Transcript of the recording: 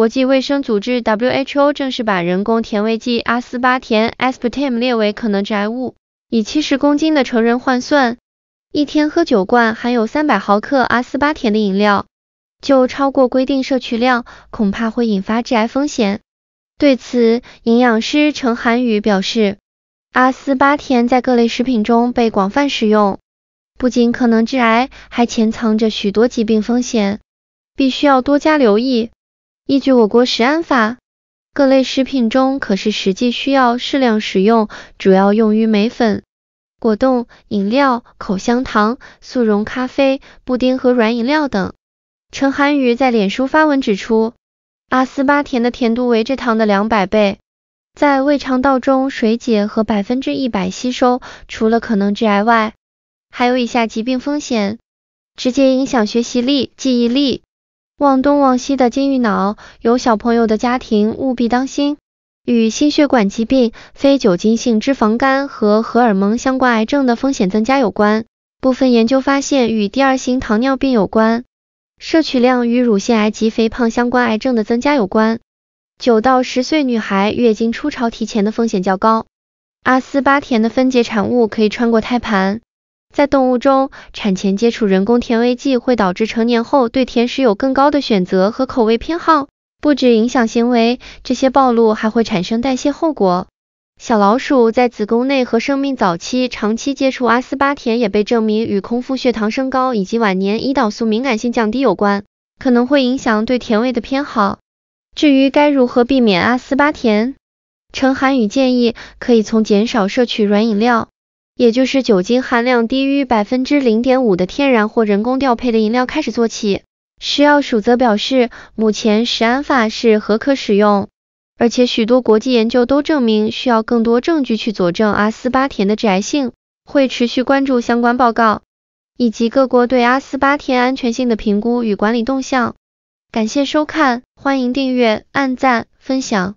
国际卫生组织 WHO 正式把人工甜味剂阿斯巴甜 Aspartame 列为可能致癌物。以七十公斤的成人换算，一天喝酒罐含有三百毫克阿斯巴甜的饮料，就超过规定摄取量，恐怕会引发致癌风险。对此，营养师陈涵宇表示，阿斯巴甜在各类食品中被广泛使用，不仅可能致癌，还潜藏着许多疾病风险，必须要多加留意。依据我国食安法，各类食品中可是实际需要适量食用，主要用于眉粉、果冻、饮料、口香糖、速溶咖啡、布丁和软饮料等。陈涵宇在脸书发文指出，阿斯巴甜的甜度为蔗糖的两百倍，在胃肠道中水解和百分之一百吸收，除了可能致癌外，还有以下疾病风险，直接影响学习力、记忆力。望东望西的金玉脑，有小朋友的家庭务必当心，与心血管疾病、非酒精性脂肪肝和荷尔蒙相关癌症的风险增加有关。部分研究发现与第二型糖尿病有关，摄取量与乳腺癌及肥胖相关癌症的增加有关。九到十岁女孩月经初潮提前的风险较高。阿斯巴甜的分解产物可以穿过胎盘。在动物中，产前接触人工甜味剂会导致成年后对甜食有更高的选择和口味偏好，不止影响行为，这些暴露还会产生代谢后果。小老鼠在子宫内和生命早期长期接触阿斯巴甜也被证明与空腹血糖升高以及晚年胰岛素敏感性降低有关，可能会影响对甜味的偏好。至于该如何避免阿斯巴甜，陈寒宇建议可以从减少摄取软饮料。也就是酒精含量低于百分之零点五的天然或人工调配的饮料开始做起。食药署则表示，目前食安法是合可使用，而且许多国际研究都证明需要更多证据去佐证阿斯巴甜的致癌性，会持续关注相关报告，以及各国对阿斯巴甜安全性的评估与管理动向。感谢收看，欢迎订阅、按赞、分享。